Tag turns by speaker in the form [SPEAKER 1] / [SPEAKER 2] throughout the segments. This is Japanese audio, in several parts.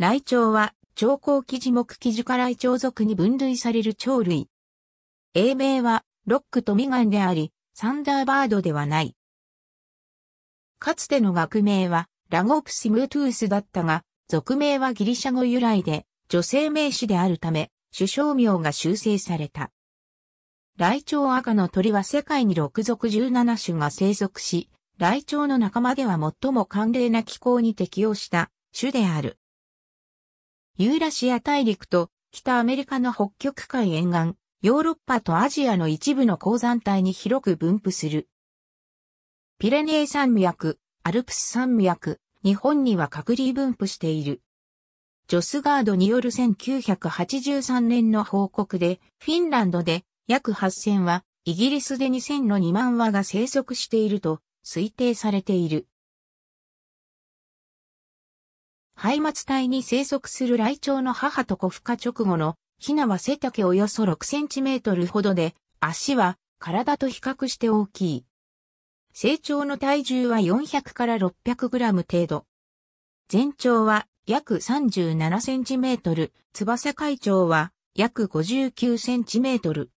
[SPEAKER 1] 雷鳥は、長高記地目記地から雷鳥属に分類される鳥類。英名は、ロックとミガンであり、サンダーバードではない。かつての学名は、ラゴプシムトゥースだったが、俗名はギリシャ語由来で、女性名詞であるため、首相名が修正された。雷鳥赤の鳥は世界に6属17種が生息し、雷鳥の仲間では最も寒冷な気候に適応した種である。ユーラシア大陸と北アメリカの北極海沿岸、ヨーロッパとアジアの一部の鉱山帯に広く分布する。ピレネー山脈、アルプス山脈、日本には隔離分布している。ジョスガードによる1983年の報告で、フィンランドで約8000は、イギリスで2000の2万羽が生息していると推定されている。廃末帯に生息する雷鳥の母と子孵化直後のヒナは背丈およそ6センチメートルほどで、足は体と比較して大きい。成長の体重は400から600グラム程度。全長は約37センチメートル、翼海長は約59センチメートル。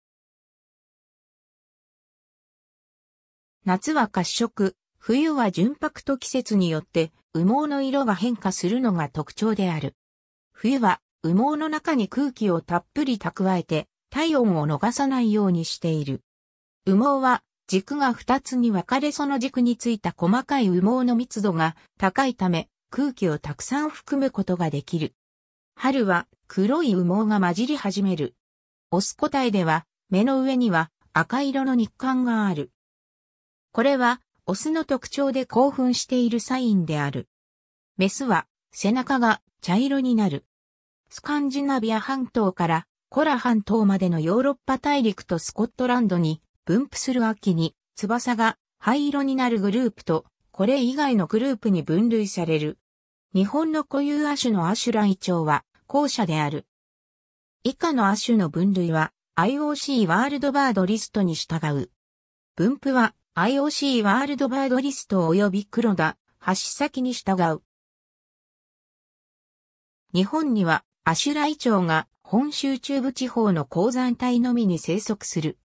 [SPEAKER 1] 夏は褐色、冬は純白と季節によって羽毛の色が変化するのが特徴である。冬は羽毛の中に空気をたっぷり蓄えて体温を逃さないようにしている。羽毛は軸が2つに分かれその軸についた細かい羽毛の密度が高いため空気をたくさん含むことができる。春は黒い羽毛が混じり始める。オス個体では目の上には赤色の日管がある。これはオスの特徴で興奮しているサインである。メスは背中が茶色になる。スカンジナビア半島からコラ半島までのヨーロッパ大陸とスコットランドに分布する秋に翼が灰色になるグループとこれ以外のグループに分類される。日本の固有亜種のアシュライチョウは後者である。以下の亜種の分類は IOC ワールドバードリストに従う。分布は IOC ワールドバードリスト及び黒田、橋先に従う。日本にはアシュライチョウが本州中部地方の鉱山帯のみに生息する。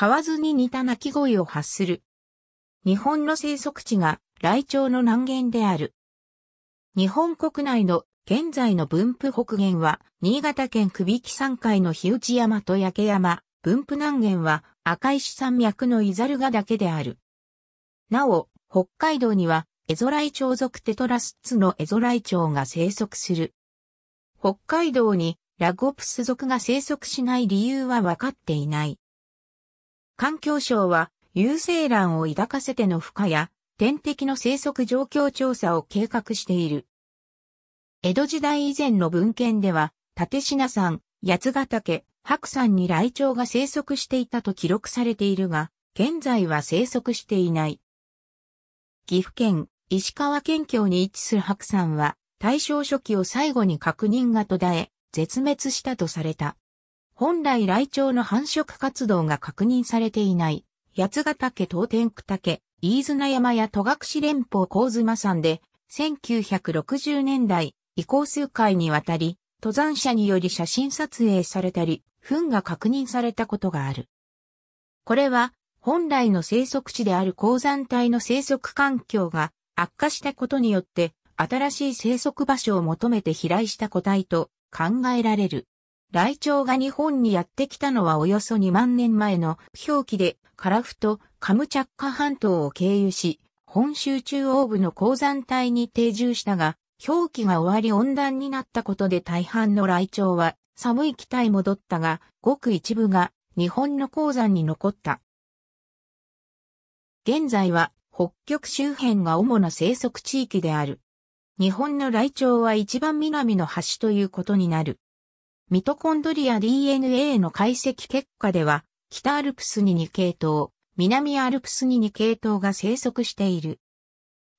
[SPEAKER 1] わずに似た鳴き声を発する。日本の生息地がライチョウの南限である。日本国内の現在の分布北限は、新潟県首木山海の日内山と焼山、分布南限は、赤石山脈のイザルガだけである。なお、北海道には、エゾライチョウ属テトラスツのエゾライチョウが生息する。北海道にラグオプス属が生息しない理由は分かっていない。環境省は、有生卵を抱かせての孵化や、天敵の生息状況調査を計画している。江戸時代以前の文献では、立品山、八ヶ岳、白山に雷鳥が生息していたと記録されているが、現在は生息していない。岐阜県、石川県境に位置する白山は、大正初期を最後に確認が途絶え、絶滅したとされた。本来雷鳥の繁殖活動が確認されていない、八ヶ岳東天区岳、飯綱山や戸隠連峰高妻山で、1960年代、移行数回にわたり、登山者により写真撮影されたり、糞が確認されたことがある。これは、本来の生息地である鉱山帯の生息環境が悪化したことによって、新しい生息場所を求めて飛来した個体と考えられる。ライチョウが日本にやってきたのはおよそ2万年前の表記で、カラフト、カムチャッカ半島を経由し、本州中央部の鉱山帯に定住したが、表記が終わり温暖になったことで大半のライチョウは寒い期待戻ったが、ごく一部が日本の鉱山に残った。現在は北極周辺が主な生息地域である。日本の雷鳥は一番南の端ということになる。ミトコンドリア DNA の解析結果では、北アルプスに2系統、南アルプスに2系統が生息している。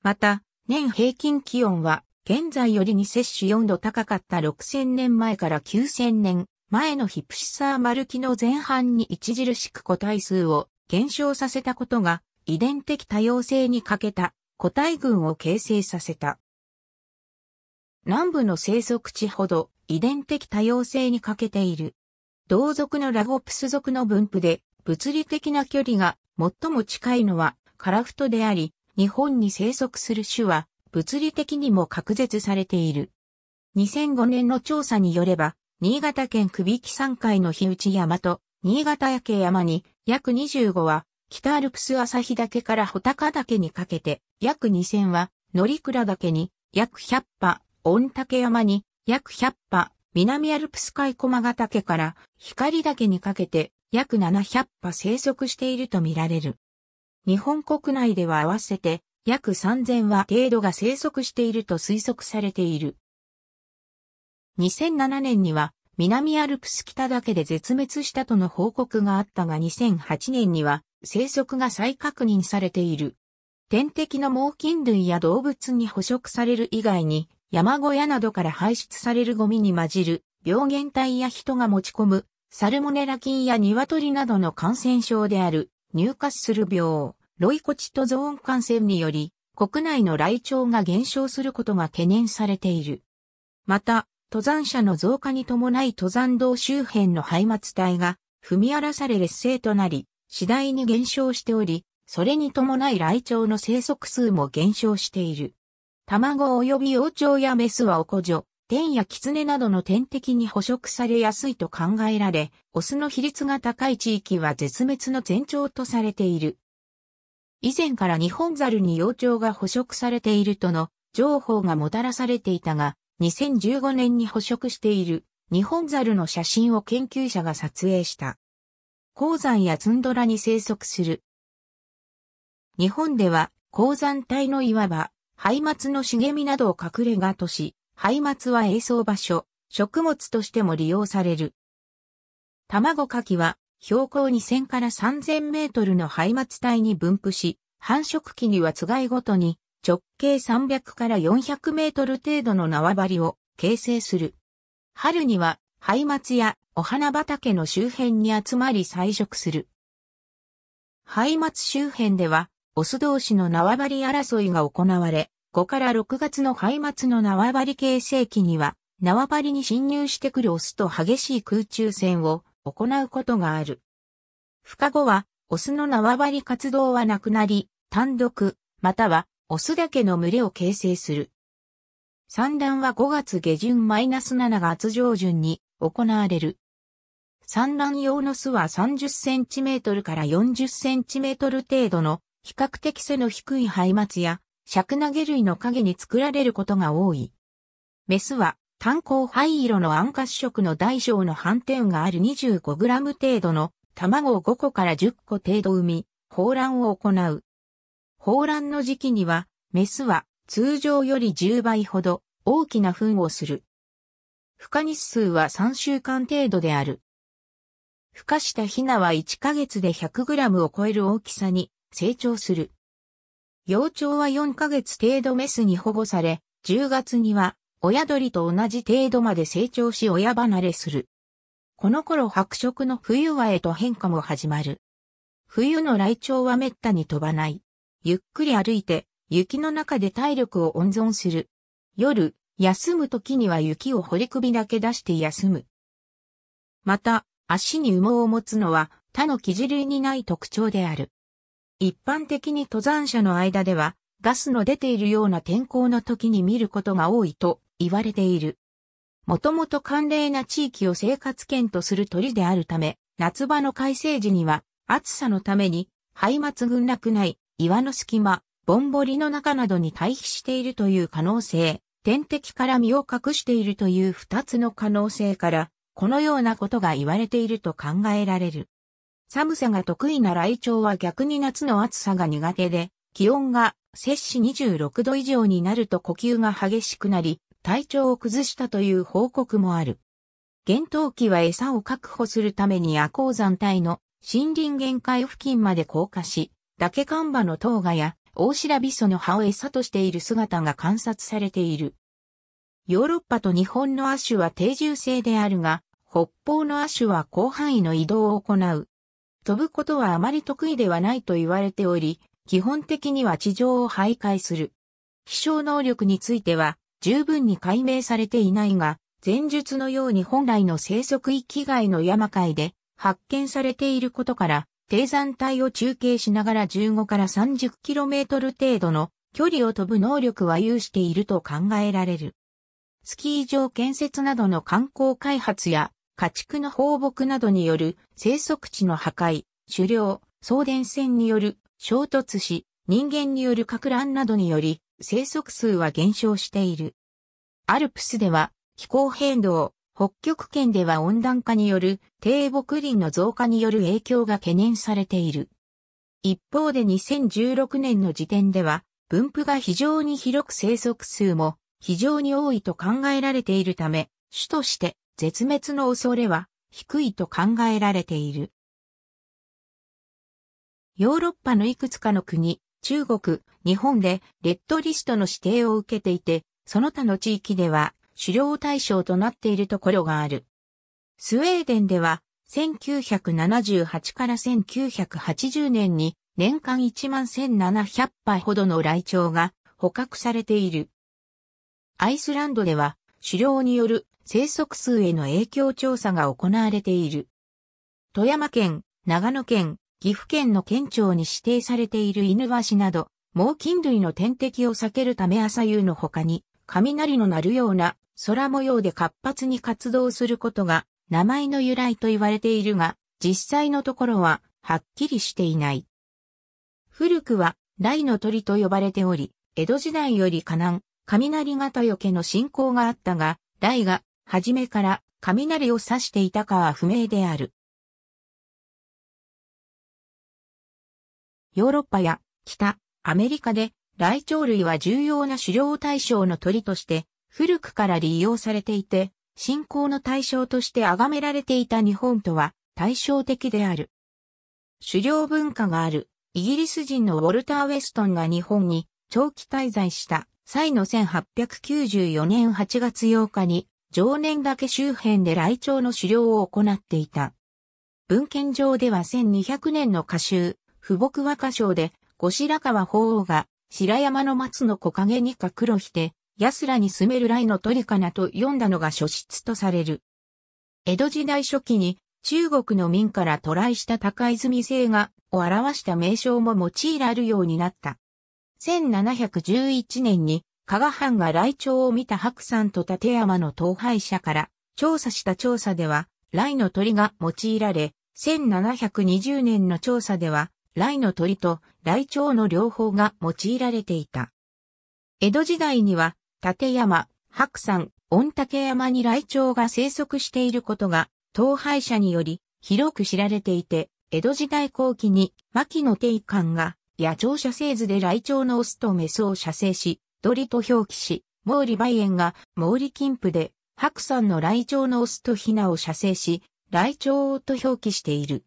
[SPEAKER 1] また、年平均気温は現在よりに摂取4度高かった6000年前から9000年前のヒプシサーマルキの前半に著しく個体数を減少させたことが遺伝的多様性に欠けた個体群を形成させた。南部の生息地ほど遺伝的多様性に欠けている。同族のラゴプス族の分布で物理的な距離が最も近いのはカラフトであり、日本に生息する種は物理的にも隔絶されている。2005年の調査によれば、新潟県首木山海の日内山と、新潟焼山に約25は、北アルプス朝日岳から穂高岳にかけて、約2000は、乗倉岳に約100羽、御嶽山に約100羽、南アルプス海駒ヶ岳から光岳にかけて約700羽生息しているとみられる。日本国内では合わせて約3000羽程度が生息していると推測されている。2007年には南アルプス北だけで絶滅したとの報告があったが2008年には生息が再確認されている。天敵の猛禽類や動物に捕食される以外に山小屋などから排出されるゴミに混じる病原体や人が持ち込むサルモネラ菌や鶏などの感染症である入荷する病。ロイコチトゾーン感染により、国内の来鳥が減少することが懸念されている。また、登山者の増加に伴い登山道周辺の廃末帯が踏み荒らされ劣勢となり、次第に減少しており、それに伴い来鳥の生息数も減少している。卵及び幼鳥やメスはおこじょ、天や狐などの天敵に捕食されやすいと考えられ、オスの比率が高い地域は絶滅の前兆とされている。以前から日本猿に幼鳥が捕食されているとの情報がもたらされていたが、2015年に捕食している日本猿の写真を研究者が撮影した。鉱山やツンドラに生息する。日本では鉱山帯のいわば、マ末の茂みなどを隠れ家とし、マ末は映像場所、食物としても利用される。卵かきは標高2000から3000メートルの廃末帯に分布し、繁殖期にはつがいごとに直径300から400メートル程度の縄張りを形成する。春には廃末やお花畑の周辺に集まり採食する。廃末周辺では、オス同士の縄張り争いが行われ、5から6月の廃末の縄張り形成期には、縄張りに侵入してくるオスと激しい空中戦を行うことがある。孵化後は、オスの縄張り活動はなくなり、単独、または、オスだけの群れを形成する。産卵は5月下旬マイナス -7 月上旬に行われる。産卵用の巣は30センチメートルから40センチメートル程度の比較的背の低いハイマツや、シャクナゲ類の影に作られることが多い。メスは炭鉱灰色の暗褐色の大小の斑点がある 25g 程度の卵を5個から10個程度産み、放卵を行う。放卵の時期には、メスは通常より10倍ほど大きな糞をする。孵化日数は3週間程度である。孵化したヒナは1ヶ月で 100g を超える大きさに成長する。幼鳥は4ヶ月程度メスに保護され、10月には親鳥と同じ程度まで成長し親離れする。この頃白色の冬和へと変化も始まる。冬の雷鳥は滅多に飛ばない。ゆっくり歩いて、雪の中で体力を温存する。夜、休む時には雪を掘り首だけ出して休む。また、足に羽毛を持つのは他の記地類にない特徴である。一般的に登山者の間では、ガスの出ているような天候の時に見ることが多いと言われている。もともと寒冷な地域を生活圏とする鳥であるため、夏場の快晴時には、暑さのために、灰末群落内、岩の隙間、ぼんぼりの中などに退避しているという可能性、天敵から身を隠しているという二つの可能性から、このようなことが言われていると考えられる。寒さが得意な雷鳥は逆に夏の暑さが苦手で、気温が摂氏26度以上になると呼吸が激しくなり、体調を崩したという報告もある。厳冬期は餌を確保するために亜鉱山帯の森林限界付近まで降下し、竹看板の塔河や大白ビソの葉を餌としている姿が観察されている。ヨーロッパと日本の亜種は定住性であるが、北方の亜種は広範囲の移動を行う。飛ぶことはあまり得意ではないと言われており、基本的には地上を徘徊する。飛翔能力については、十分に解明されていないが、前述のように本来の生息域外の山海で発見されていることから、低山帯を中継しながら15から 30km 程度の距離を飛ぶ能力は有していると考えられる。スキー場建設などの観光開発や家畜の放牧などによる生息地の破壊、狩猟、送電線による衝突死、人間による拡乱などにより生息数は減少している。アルプスでは気候変動、北極圏では温暖化による低木林の増加による影響が懸念されている。一方で2016年の時点では、分布が非常に広く生息数も非常に多いと考えられているため、種として絶滅の恐れは低いと考えられている。ヨーロッパのいくつかの国、中国、日本でレッドリストの指定を受けていて、その他の地域では狩猟対象となっているところがある。スウェーデンでは1978から1980年に年間1万1700羽ほどのライチョウが捕獲されている。アイスランドでは狩猟による生息数への影響調査が行われている。富山県、長野県、岐阜県の県庁に指定されている犬橋など、猛禽類の天敵を避けるため朝夕の他に、雷の鳴るような空模様で活発に活動することが名前の由来と言われているが、実際のところははっきりしていない。古くは雷の鳥と呼ばれており、江戸時代より河南、雷型よけの信仰があったが、雷が初めから雷を指していたかは不明である。ヨーロッパや北アメリカで雷鳥類は重要な狩猟対象の鳥として古くから利用されていて、信仰の対象として崇められていた日本とは対照的である。狩猟文化があるイギリス人のウォルター・ウェストンが日本に長期滞在した際の1894年8月8日に常年岳周辺で雷鳥の狩猟を行っていた。文献上では1200年の歌集、富木和歌賞で、後白河法皇が、白山の松の木陰にか黒して、安らに住める雷の鳥かなと読んだのが書室とされる。江戸時代初期に中国の民から渡来した高泉星がを表した名称も用いられるようになった。1711年に加賀藩が雷鳥を見た白山と立山の統廃者から調査した調査では、雷の鳥が用いられ、1720年の調査では、雷の鳥と雷鳥の両方が用いられていた。江戸時代には、立山、白山、御嶽山に雷鳥が生息していることが、統廃者により広く知られていて、江戸時代後期に牧野定官が野鳥写生図で雷鳥のオスとメスを写生し、鳥と表記し、毛利梅園が毛利金譜で白山の雷鳥のオスとヒナを写生し、雷鳥と表記している。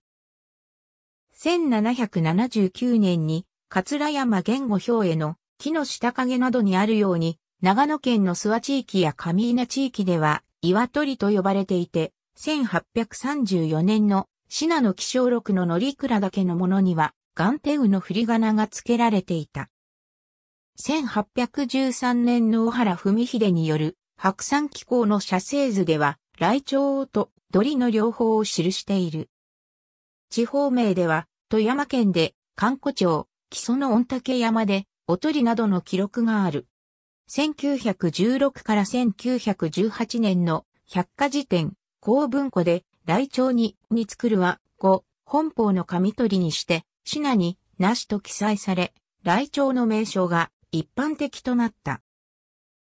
[SPEAKER 1] 1779年に、桂山言語表への木の下影などにあるように、長野県の諏訪地域や上稲地域では、岩鳥と呼ばれていて、1834年の信濃気象録の乗鞍岳のものには、岩手テの振り仮名が付けられていた。1813年の小原文秀による白山気候の写生図では、雷鳥と鳥の両方を記している。地方名では、富山県で、観古町、木曽の御嶽山で、おとりなどの記録がある。1916から1918年の百科事典、公文庫で、雷鳥に、に作るは、5、本邦の紙取りにして、品に、なしと記載され、雷鳥の名称が一般的となった。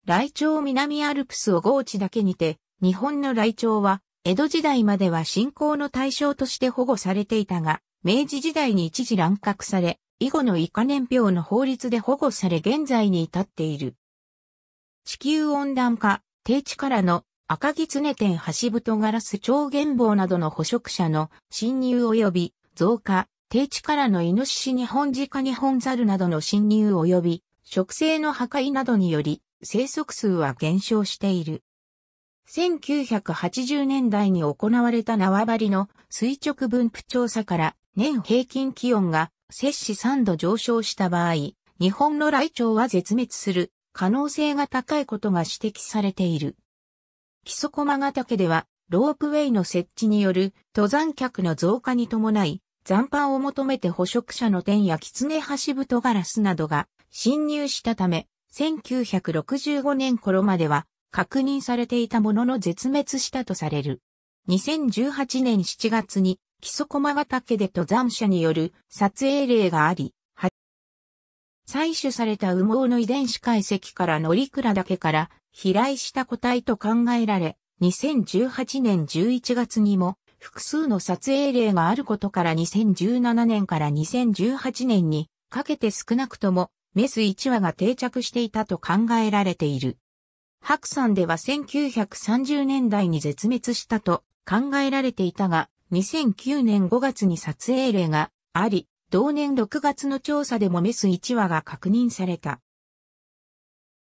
[SPEAKER 1] 雷鳥南アルプスを豪地だけにて、日本の雷鳥は、江戸時代までは信仰の対象として保護されていたが、明治時代に一時乱獲され、以後の以下年表の法律で保護され現在に至っている。地球温暖化、低地からの赤木常天橋太ガラス超原棒などの捕食者の侵入及び増加、低地からのイノシシ日本カ日本ルなどの侵入及び植生の破壊などにより生息数は減少している。1980年代に行われた縄張りの垂直分布調査から年平均気温が摂氏3度上昇した場合、日本の雷鳥は絶滅する可能性が高いことが指摘されている。木曽駒ヶ岳では、ロープウェイの設置による登山客の増加に伴い、残飯を求めて捕食者の天や狐ツネとガラスなどが侵入したため、1965年頃までは確認されていたものの絶滅したとされる。2018年7月に木曽駒ヶ岳で登山者による撮影例があり、採取された羽毛の遺伝子解析から乗鞍岳から飛来した個体と考えられ、2018年11月にも複数の撮影例があることから2017年から2018年にかけて少なくともメス1羽が定着していたと考えられている。白山では1930年代に絶滅したと考えられていたが、2009年5月に撮影例があり、同年6月の調査でもメス1羽が確認された。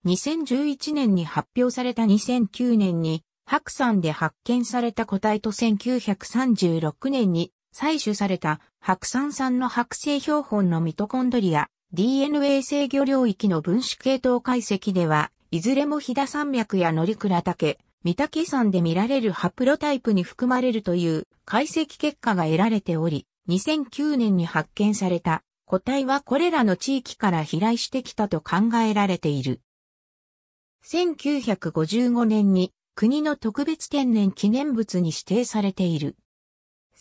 [SPEAKER 1] 2011年に発表された2009年に白山で発見された個体と1936年に採取された白山産の白製標本のミトコンドリア DNA 制御領域の分子系統解析では、いずれも飛騨山脈や乗鞍岳、御嶽山で見られるハプロタイプに含まれるという解析結果が得られており、2009年に発見された個体はこれらの地域から飛来してきたと考えられている。1955年に国の特別天然記念物に指定されている。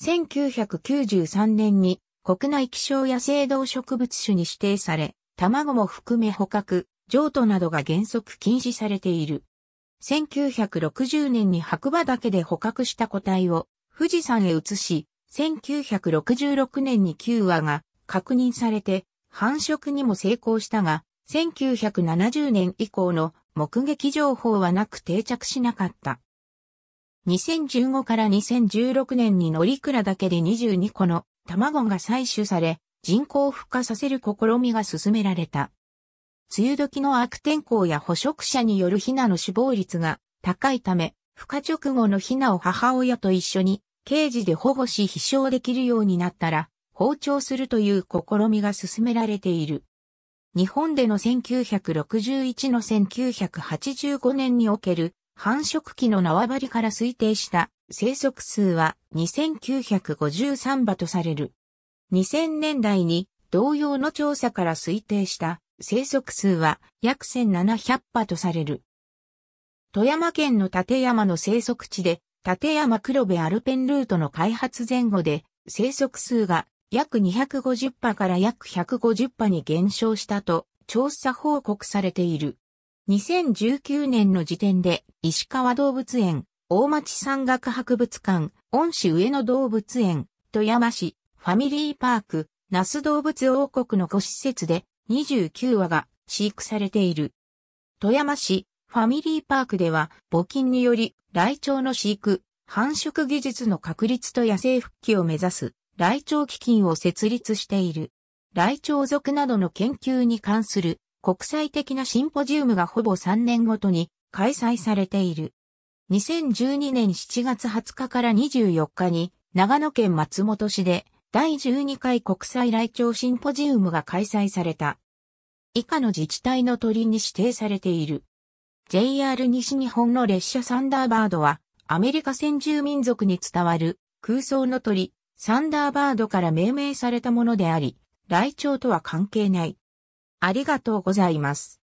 [SPEAKER 1] 1993年に国内気象野生動植物種に指定され、卵も含め捕獲、譲渡などが原則禁止されている。1960年に白馬岳で捕獲した個体を富士山へ移し、1966年に9羽が確認されて繁殖にも成功したが、1970年以降の目撃情報はなく定着しなかった。2015から2016年にクラだけで22個の卵が採取され、人工孵化させる試みが進められた。梅雨時の悪天候や捕食者によるヒナの死亡率が高いため、孵化直後のヒナを母親と一緒にケージで保護し飛翔できるようになったら、放丁するという試みが進められている。日本での1961の1985年における繁殖期の縄張りから推定した生息数は2953羽とされる。2000年代に同様の調査から推定した生息数は約1700羽とされる。富山県の立山の生息地で、立山黒部アルペンルートの開発前後で、生息数が約250羽から約150羽に減少したと調査報告されている。2019年の時点で石川動物園、大町山岳博物館、恩師上野動物園、富山市、ファミリーパーク、那須動物王国の5施設で29羽が飼育されている。富山市ファミリーパークでは募金により雷鳥の飼育、繁殖技術の確立と野生復帰を目指す雷鳥基金を設立している。雷鳥族などの研究に関する国際的なシンポジウムがほぼ3年ごとに開催されている。2012年7月20日から24日に長野県松本市で第12回国際雷鳥シンポジウムが開催された。以下の自治体の鳥に指定されている。JR 西日本の列車サンダーバードは、アメリカ先住民族に伝わる空想の鳥、サンダーバードから命名されたものであり、来鳥とは関係ない。ありがとうございます。